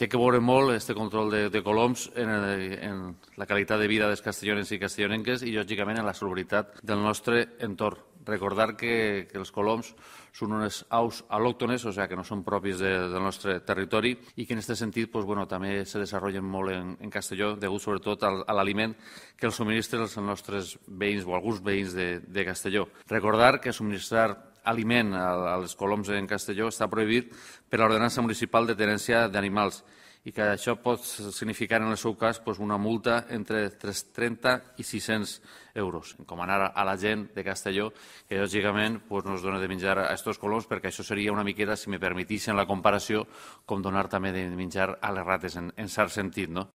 té que veure molt aquest control de, de coloms en, en la qualitat de vida dels castellonens i castellonenques i, lògicament, en la solubilitat del nostre entorn. Recordar que, que els coloms són unes aus al·lòctones, o sigui, que no són propis de, del nostre territori i que en aquest sentit pues, bueno, també se desenvolupen molt en, en Castelló, degut sobretot al, a l'aliment que els subministren els nostres veïns o alguns veïns de, de Castelló. Recordar que subministrar aliment als coloms en Castelló està prohibit per l'ordenança municipal de tenència d'animals i que això pot significar, en el seu cas, una multa entre 330 i 600 euros. Encomanar a la gent de Castelló que, lògicament, no es dona de menjar a aquests coloms, perquè això seria una miqueta, si me permetissin la comparació, com donar també de menjar a les rates, en, en cert sentit. No?